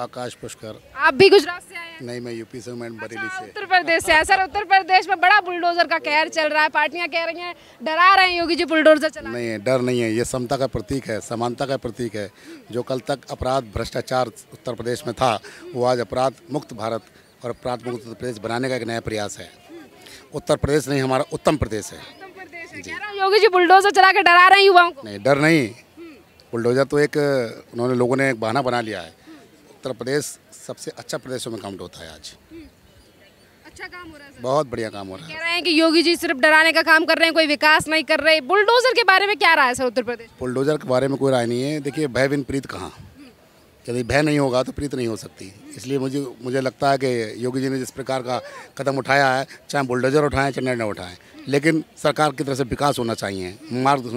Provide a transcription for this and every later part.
आकाश पुष्कर आप भी गुजरात से आए हैं नहीं मैं यूपी से मैं अच्छा, बरेली से उत्तर प्रदेश से है सर उत्तर प्रदेश में बड़ा बुलडोजर का कहर चल रहा है पार्टियां कह रही हैं डरा रहे हैं योगी जी बुलडोजर चला नहीं है डर नहीं है ये समता का प्रतीक है समानता का प्रतीक है जो कल तक अपराध भ्रष्टाचार उत्तर प्रदेश में था वो आज अपराध मुक्त भारत और अपराध मुक्त उत्तर प्रदेश बनाने का एक नया प्रयास है उत्तर प्रदेश नहीं हमारा उत्तम प्रदेश है योगी जी बुलडोजर चला के डरा रहे हैं युवाओं को नहीं डर नहीं बुलडोजर तो एक उन्होंने लोगों ने एक बहाना बना लिया है उत्तर प्रदेश सबसे अच्छा प्रदेशों में काउंट होता है आज हम्म। अच्छा काम हो रहा है बहुत बढ़िया काम हो रहा है कह रहे हैं कि योगी जी सिर्फ डराने का काम कर रहे हैं कोई विकास नहीं कर रहे बुलडोजर के बारे में क्या राय है सर उत्तर प्रदेश बुलडोजर के बारे में कोई राय नहीं है देखिए भय बिन प्रीत कहाँ यदि भय नहीं होगा तो प्रीत नहीं हो सकती इसलिए मुझे मुझे लगता है कि योगी जी ने जिस प्रकार का कदम उठाया है चाहे बुलडोजर उठाएं चाहे निर्णय उठाएं लेकिन सरकार की तरफ से विकास होना चाहिए मार्ग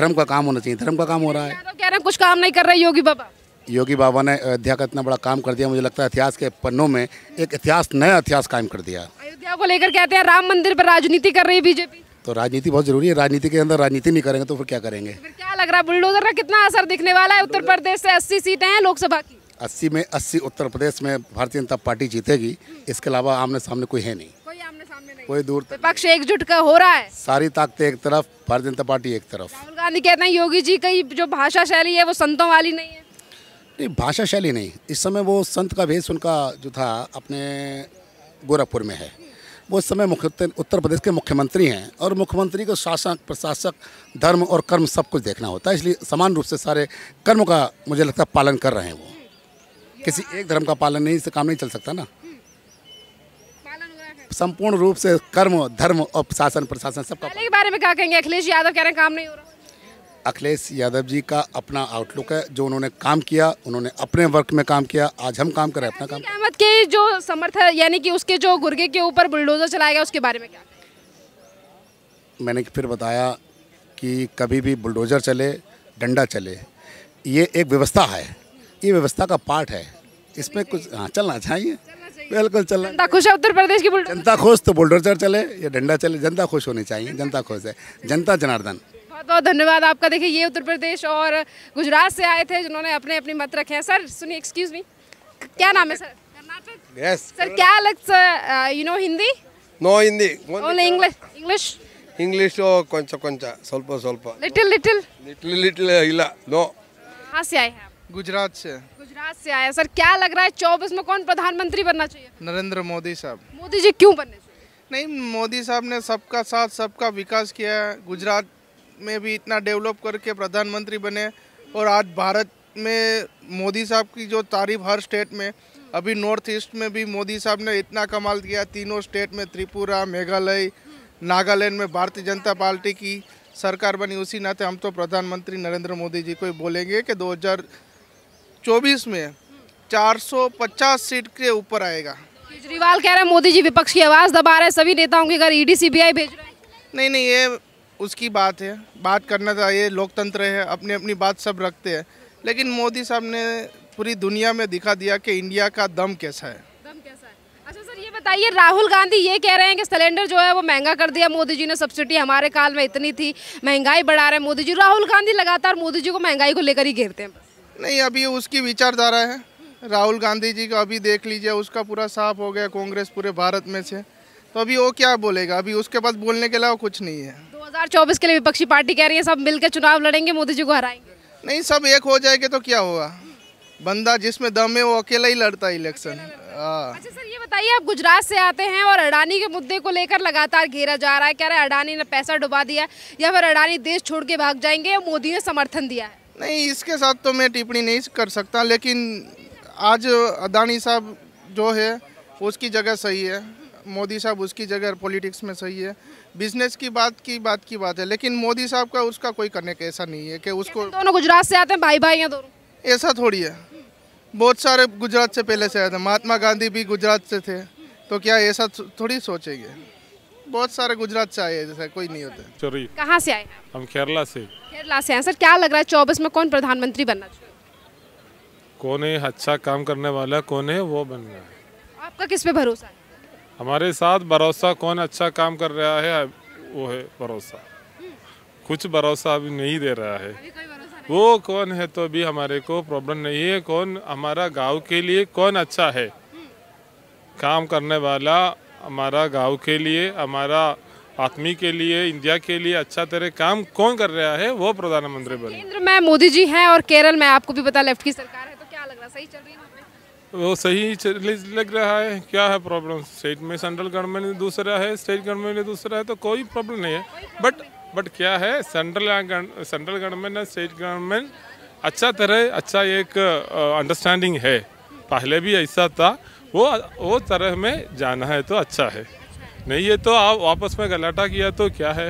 धर्म का काम होना चाहिए धर्म का काम हो रहा है कह रहे हैं कुछ काम नहीं कर रहे योगी बाबा योगी बाबा ने अयोध्या का इतना बड़ा काम कर दिया मुझे लगता है इतिहास के पन्नों में एक इतिहास नया इतिहास कायम कर दिया अयोध्या को लेकर कहते हैं राम मंदिर पर राजनीति कर रही है बीजेपी तो राजनीति बहुत जरूरी है राजनीति के अंदर राजनीति नहीं करेंगे तो फिर क्या करेंगे फिर क्या लग रहा है बुलडोजर का कितना असर दिखने वाला है उत्तर प्रदेश से अस्सी सीटें हैं लोकसभा की अस्सी में अस्सी उत्तर प्रदेश में भारतीय जनता पार्टी जीतेगी इसके अलावा आमने सामने कोई है नहीं कोई आमने सामने नहीं कोई दूर विपक्ष एकजुट का हो रहा है सारी ताकतें एक तरफ भारतीय जनता पार्टी एक तरफ राहुल गांधी कहते हैं योगी जी की जो भाषा शैली है वो संतों वाली नहीं है अपनी भाषा शैली नहीं इस समय वो संत का भेष उनका जो था अपने गोरखपुर में है वो इस समय मुख्य उत्तर प्रदेश के मुख्यमंत्री हैं और मुख्यमंत्री को शासक प्रशासक धर्म और कर्म सब कुछ देखना होता है इसलिए समान रूप से सारे कर्म का मुझे लगता है पालन कर रहे हैं वो किसी एक धर्म का पालन नहीं इससे काम नहीं चल सकता ना संपूर्ण रूप से कर्म धर्म और शासन प्रशासन सबका के बारे में क्या कहेंगे अखिलेश यादव कह रहे हैं काम नहीं हो रहा अखिलेश यादव जी का अपना आउटलुक है जो उन्होंने काम किया उन्होंने अपने वर्क में काम किया आज हम काम करें अपना काम अहमद के जो समर्थ यानी कि उसके जो गुर्गे के ऊपर बुलडोजर चलाया गया उसके बारे में क्या मैंने फिर बताया कि कभी भी बुलडोजर चले डंडा चले ये एक व्यवस्था है ये व्यवस्था का पार्ट है इसमें कुछ हाँ चलना चाहिए बिल्कुल चलना जनता खुश है उत्तर प्रदेश की जनता खुश तो बुलडोजर चले या डंडा चले जनता खुश होनी चाहिए जनता खुश है जनता जनार्दन बहुत बहुत धन्यवाद आपका देखिए ये उत्तर प्रदेश और गुजरात से आए थे जिन्होंने अपने अपने मत रखे हैं सर सुनिए एक्सक्यूज मी क्या नाम है सर कर्नाटक yes. सर क्या you know Hindi no Hindi English English English English ಕೊಂಚ ಕೊಂಚ ಸ್ವಲ್ಪ ಸ್ವಲ್ಪ लिटिल ಲಿಟಲ್ ಲಿಟಲ್ ಲಿಟಲ್ से आए हैं गुजरात से गुजरात से आए सर क्या लग रहा है चौबीस में कौन प्रधानमंत्री बनना चाहिए नरेंद्र मोदी साहब मोदी जी क्यों बनने चाहिए नहीं मोदी साहब ने सबका साथ सबका विकास किया है गुजरात મે બી اتنا ડેવલપ કરકે પ્રધાનમંત્રી બને ઓર આજ ભારત મે મોદી સાબ કી જો તારીફ હર સ્ટેટ મે અભી નોર્થ ઈસ્ટ મે ભી મોદી સાબ ને ઇતના કમાલ કિયા તીનો સ્ટેટ મે ત્રિપુરા મેઘાલય નાગાલેન્ડ મે ભારતીય જનતા પાર્ટી કી સરકાર બની ઉસી નાતે હમ તો પ્રધાનમંત્રી નરેન્દ્ર મોદીજી કોય બોલेंगे કે 2024 મે 450 સીટ કે ઉપર આયેગા જીરીવાલ કહે રહા હે મોદીજી વિપક્ષ કી आवाज दबा रहा હે સભી લેતા હુંગે અગર ઈડી સીબીઆઈ ભેજ રહા હે નહીં નહીં યે उसकी बात है बात करना चाहिए लोकतंत्र है अपनी अपनी बात सब रखते हैं लेकिन मोदी साहब ने पूरी दुनिया में दिखा दिया कि इंडिया का दम कैसा है दम कैसा है अच्छा सर ये बताइए राहुल गांधी ये कह रहे हैं कि सिलेंडर जो है वो महंगा कर दिया मोदी जी ने सब्सिडी हमारे काल में इतनी थी महंगाई बढ़ा रहे हैं मोदी जी राहुल गांधी लगातार मोदी जी को महंगाई को लेकर ही घेरते हैं नहीं अभी उसकी विचारधारा है राहुल गांधी जी का अभी देख लीजिए उसका पूरा साफ हो गया कांग्रेस पूरे भारत में से तो अभी वो क्या बोलेगा अभी उसके पास बोलने के अलावा कुछ नहीं है 2024 के लिए विपक्षी पार्टी कह रही है सब मिलकर चुनाव लड़ेंगे मोदी जी को हराएंगे नहीं सब एक हो जाएंगे तो क्या होगा बंदा जिसमें दम है वो अकेला ही लड़ता है इलेक्शन हाँ। अच्छा सर ये बताइए आप गुजरात से आते हैं और अडानी के मुद्दे को लेकर लगातार घेरा जा रहा है कह रहे हैं अडानी ने पैसा डुबा दिया या फिर अडानी देश छोड़ के भाग जाएंगे या मोदी ने समर्थन दिया है नहीं इसके साथ तो मैं टिप्पणी नहीं कर सकता लेकिन आज अडानी साहब जो है उसकी जगह सही है मोदी साहब उसकी जगह पॉलिटिक्स में सही है बिजनेस की बात की बात की बात है लेकिन मोदी साहब का उसका कोई करने का ऐसा नहीं है कि उसको दोनों गुजरात से आते हैं भाई भाई हैं दोनों ऐसा थोड़ी है बहुत सारे गुजरात से पहले से आए थे महात्मा गांधी भी गुजरात से थे तो क्या ऐसा थोड़ी सोचेंगे बहुत सारे गुजरात से आए जैसे कोई नहीं होता चोरी कहाँ से आए हम केरला से केरला से हैं सर क्या लग रहा है चौबीस में कौन प्रधानमंत्री बनना चाहिए कौन है अच्छा काम करने वाला कौन है वो बनना है आपका किस पे भरोसा है हमारे साथ भरोसा कौन अच्छा काम कर रहा है वो है भरोसा कुछ भरोसा अभी नहीं दे रहा है वो कौन है तो भी हमारे को प्रॉब्लम नहीं है कौन हमारा गांव के लिए कौन अच्छा है काम करने वाला हमारा गांव के लिए हमारा आदमी के लिए इंडिया के लिए अच्छा तरह काम कौन कर रहा है वो प्रधानमंत्री बने केंद्र में मोदी जी हैं और केरल में आपको भी पता लेफ्ट की सरकार है तो क्या लग रहा सही चल रही है वो सही लग रहा है क्या है प्रॉब्लम स्टेट में सेंट्रल गवर्नमेंट दूसरा है स्टेट गवर्नमेंट में दूसरा है तो कोई प्रॉब्लम नहीं है बट बट क्या है सेंट्रल सेंट्रल गवर्नमेंट और स्टेट गवर्नमेंट अच्छा तरह अच्छा एक अंडरस्टैंडिंग uh, है पहले भी ऐसा था वो वो तरह में जाना है तो अच्छा है नहीं ये तो आप वापस में गलाटा किया तो क्या है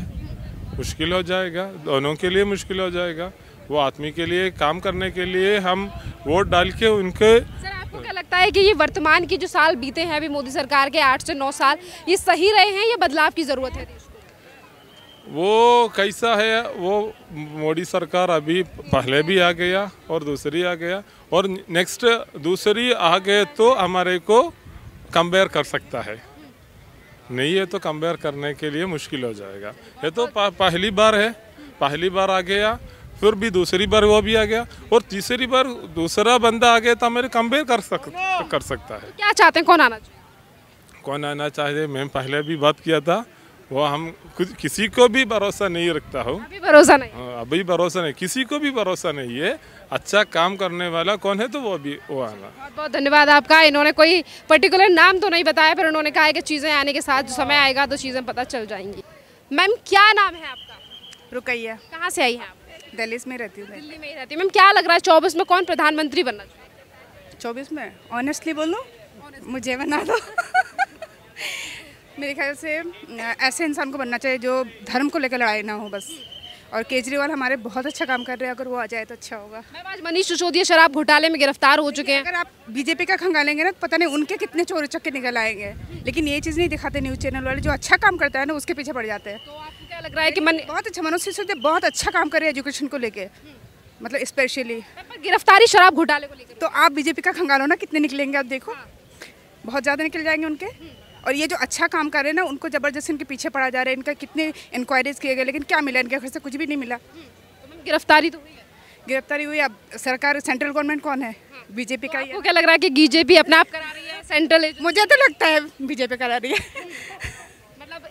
मुश्किल हो जाएगा दोनों के लिए मुश्किल हो जाएगा वो आदमी के लिए काम करने के लिए हम वोट डाल के उनके है कि ये वर्तमान की जो साल बीते हैं अभी मोदी सरकार के आठ से नौ साल ये सही रहे हैं या बदलाव की ज़रूरत है वो कैसा है वो मोदी सरकार अभी पहले भी आ गया और दूसरी आ गया और नेक्स्ट दूसरी आ गए तो हमारे को कंपेयर कर सकता है नहीं है तो कंपेयर करने के लिए मुश्किल हो जाएगा ये तो पहली बार है पहली बार आ गया फिर भी दूसरी बार वो भी आ गया और तीसरी बार दूसरा बंदा आ गया तो मेरे कंपेयर कर सक कर सकता है तो क्या चाहते हैं कौन आना चाहिए कौन आना चाहिए मैम पहले भी बात किया था वो हम कुछ किसी को भी भरोसा नहीं रखता हूँ अभी भरोसा नहीं हाँ, अभी भरोसा नहीं किसी को भी भरोसा नहीं है अच्छा काम करने वाला कौन है तो वो भी वो आना बहुत बहुत धन्यवाद आपका इन्होंने कोई पर्टिकुलर नाम तो नहीं बताया पर उन्होंने कहा है कि चीज़ें आने के साथ जो समय आएगा तो चीज़ें पता चल जाएंगी मैम क्या नाम है आपका रुकैया कहाँ से आई है आप दिल्ली में रहती हूँ दिल्ली में ही रहती हूँ मैम क्या लग रहा है चौबीस में कौन प्रधानमंत्री बनना चौबीस में ऑनेस्टली बोलूँ मुझे बना दो मेरे ख्याल से ऐसे इंसान को बनना चाहिए जो धर्म को लेकर लड़ाई ना हो बस और केजरीवाल हमारे बहुत अच्छा काम कर रहे हैं अगर वो आ जाए तो अच्छा होगा मैम आज मनीष सिसोदिया शराब घोटाले में गिरफ्तार हो चुके हैं अगर आप बीजेपी का खंगालेंगे ना तो पता नहीं उनके कितने चोर चक्के निकल आएंगे लेकिन ये चीज़ नहीं दिखाते न्यूज़ चैनल वाले जो अच्छा काम करता है ना उसके पीछे पड़ जाते हैं तो आप लग रहा है कि मन बहुत अच्छा मनोज सिसोदिया तो बहुत अच्छा काम कर रहे हैं एजुकेशन को लेके मतलब स्पेशली गिरफ्तारी शराब घोटाले को लेकर तो आप बीजेपी का खंगालो ना कितने निकलेंगे आप देखो बहुत ज़्यादा निकल जाएंगे उनके और ये जो अच्छा काम कर रहे हैं ना उनको ज़बरदस्ती इनके पीछे पड़ा जा रहा है इनका कितने इंक्वायरीज किए गए लेकिन क्या मिला इनके घर से कुछ भी नहीं मिला तो गिरफ्तारी तो हुई गिरफ्तारी हुई अब सरकार सेंट्रल गवर्नमेंट कौन है बीजेपी का तो क्या लग रहा है कि बीजेपी अपना आप करा रही है सेंट्रल मुझे तो लगता है बीजेपी करा रही है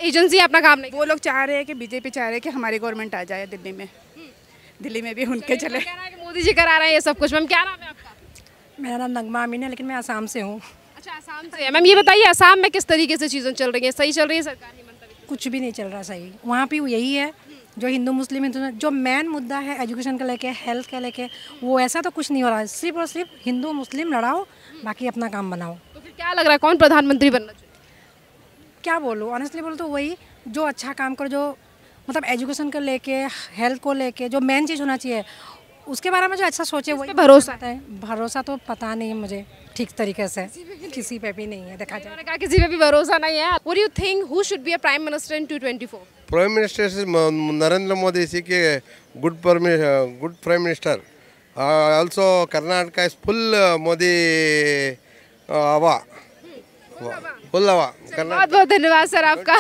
एजेंसी अपना काम नहीं वो लोग चाह रहे हैं कि बीजेपी चाह रहे हैं कि हमारी गवर्नमेंट आ जाए दिल्ली में दिल्ली में भी उनके चले मोदी जी करा रहे हैं ये सब कुछ मैम क्या नाम है आपका मेरा नाम नगमा अमीन है लेकिन मैं आसाम से हूँ अच्छा आसाम से मैम ये बताइए आसाम में किस तरीके से चीज़ें चल रही हैं सही चल रही है सरकार कुछ भी नहीं चल रहा सही वहाँ पे यही है जो हिंदू मुस्लिम हिंदू जो मेन मुद्दा है एजुकेशन का लेके हेल्थ का लेके वो ऐसा तो कुछ नहीं हो रहा है सिर्फ और सिर्फ हिंदू मुस्लिम लड़ाओ बाकी अपना काम बनाओ तो फिर क्या लग रहा है कौन प्रधानमंत्री बनना क्या बोलूँ ऑनेस्टली बोलूँ तो वही जो अच्छा काम करो जो मतलब एजुकेशन को लेके हेल्थ को लेके जो मेन चीज़ होना चाहिए उसके बारे में जो अच्छा सोचे वही भरोसा है भरोसा तो पता नहीं है मुझे ठीक तरीके से किसी पे भी नहीं है देखा जाए कहा किसी पे भी भरोसा नहीं है what you think who should be a prime minister in 224 prime minister Narendra Modi सी के good good prime minister also Karnataka is full Modi ಅವ बहुत बहुत धन्यवाद सर आपका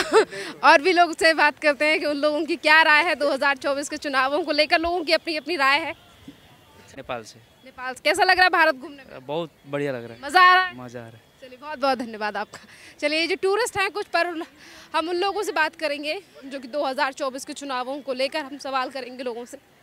और भी लोग से बात करते हैं कि उन लोगों की क्या राय है 2024 के चुनावों को लेकर लोगों की अपनी अपनी राय है नेपाल से नेपाल से कैसा लग रहा है भारत घूमने बहुत बढ़िया लग रहा है मज़ा आ रहा है मज़ा आ रहा है चलिए बहुत बहुत धन्यवाद आपका चलिए जो टूरिस्ट हैं कुछ पर हम उन लोगों से बात करेंगे जो कि दो के चुनावों को लेकर हम सवाल करेंगे लोगों से